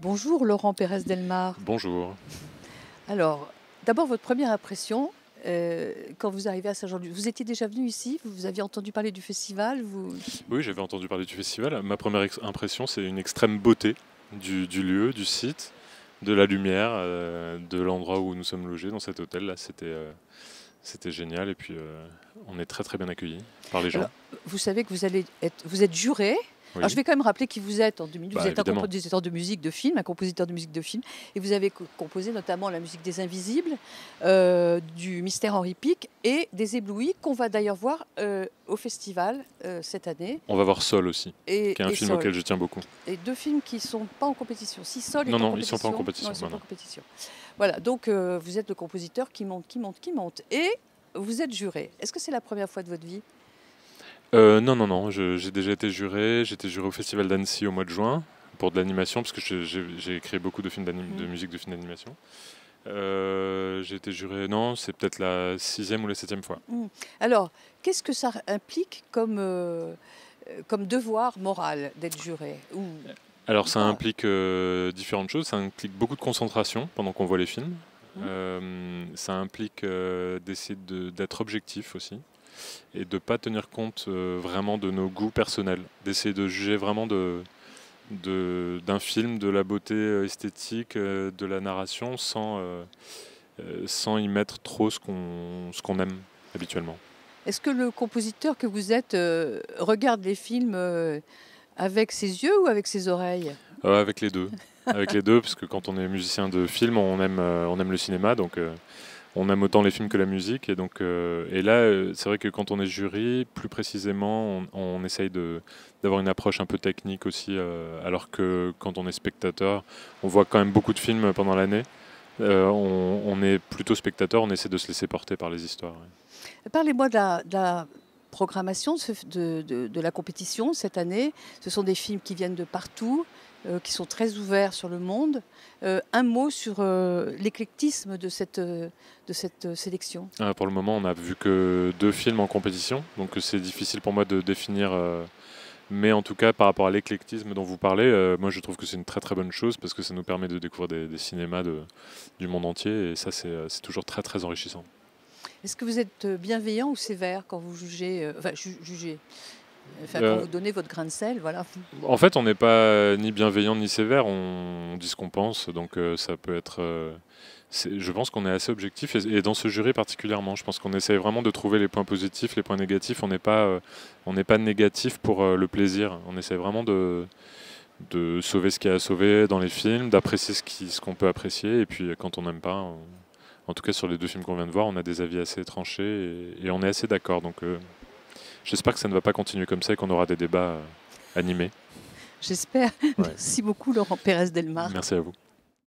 Bonjour Laurent Pérez Delmar. Bonjour. Alors, d'abord votre première impression euh, quand vous arrivez à Saint-Jean-Luc. Vous étiez déjà venu ici vous, aviez entendu parler du festival Oui, j'avais entendu parler du festival. Ma première impression, c'est une extrême beauté du lieu, du site de la lumière, euh, de l'endroit où nous sommes logés dans cet hôtel là. Euh, c'était génial et puis euh, on est très très bien accueillis par les gens. vous savez que vous allez être, vous êtes juré alors je vais quand même rappeler qui vous êtes en 2000. vous bah, êtes un compositeur de musique de film, un compositeur de musique de film, et vous avez composé notamment la musique des Invisibles, euh, du Mystère Henri Pic et des Éblouis, qu'on va d'ailleurs voir euh, au festival euh, cette année. On va voir Sol aussi, qui est un film auquel je tiens beaucoup. Et deux films qui ne sont pas en compétition. Si Sol est non, non, ils sont pas en compétition. Non, ils sont pas en compétition. Voilà, donc vous êtes le compositeur qui monte, qui monte, qui monte. Et vous êtes juré. Est-ce que c'est la première fois de votre vie euh, non, non, non. J'ai déjà été juré. J'étais juré au Festival d'Annecy au mois de juin pour de l'animation, parce que j'ai créé beaucoup de, films de mhm. musique de films d'animation. Euh, j'ai été juré, non, c'est peut-être la sixième ou la septième fois. Mhm. Alors, qu'est-ce que ça implique comme, euh, comme devoir moral d'être juré ou... Alors, ça implique différentes choses. Ça implique beaucoup de concentration pendant qu'on voit les films. Mhm. ça implique d'essayer d'être objectif aussi et de ne pas tenir compte euh, vraiment de nos goûts personnels, d'essayer de juger vraiment de, d'un film, de la beauté euh, esthétique, euh, de la narration, sans, sans y mettre trop ce qu'on, ce qu'on aime habituellement. Est-ce que le compositeur que vous êtes regarde les films avec ses yeux ou avec ses oreilles Avec les deux. avec les deux, parce que quand on est musicien de film, on aime, on aime le cinéma, donc on aime autant les films que la musique. Et, donc, euh, et là, euh, c'est vrai que quand on est jury, plus précisément, on, essaye d'avoir une approche un peu technique aussi, euh, alors que quand on est spectateur, on voit quand même beaucoup de films pendant l'année. On, est plutôt spectateur, on essaie de se laisser porter par les histoires. Parlez-moi de la, programmation de, la compétition cette année. Ce sont des films qui viennent de partout. Euh, qui sont très ouverts sur le monde. Euh, un mot sur euh, l'éclectisme de cette, de cette sélection Pour le moment, on n'a vu que deux films en compétition, donc c'est difficile pour moi de définir. Mais en tout cas, par rapport à l'éclectisme dont vous parlez, moi je trouve que c'est une très très bonne chose parce que ça nous permet de découvrir des, cinémas de, du monde entier et ça c'est toujours très très enrichissant. Est-ce que vous êtes bienveillant ou sévère quand vous jugez, jugez Enfin, euh, votre grain de sel, voilà. En fait, on n'est pas euh, ni bienveillant ni sévère, on, dit ce qu'on pense, donc euh, ça peut être. je pense qu'on est assez objectif et, dans ce jury particulièrement, je pense qu'on essaye vraiment de trouver les points positifs, les points négatifs. On n'est pas, on n'est pas négatif pour le plaisir. On essaie vraiment de de sauver ce qu'il y a à sauver dans les films, d'apprécier ce qu'on peut apprécier et puis quand on n'aime pas. en tout cas, sur les deux films qu'on vient de voir, on a des avis assez tranchés et, et on est assez d'accord. Donc, J'espère que ça ne va pas continuer comme ça et qu'on aura des débats euh, animés. J'espère. Merci beaucoup, Laurent Pérez-Delmar. Merci à vous.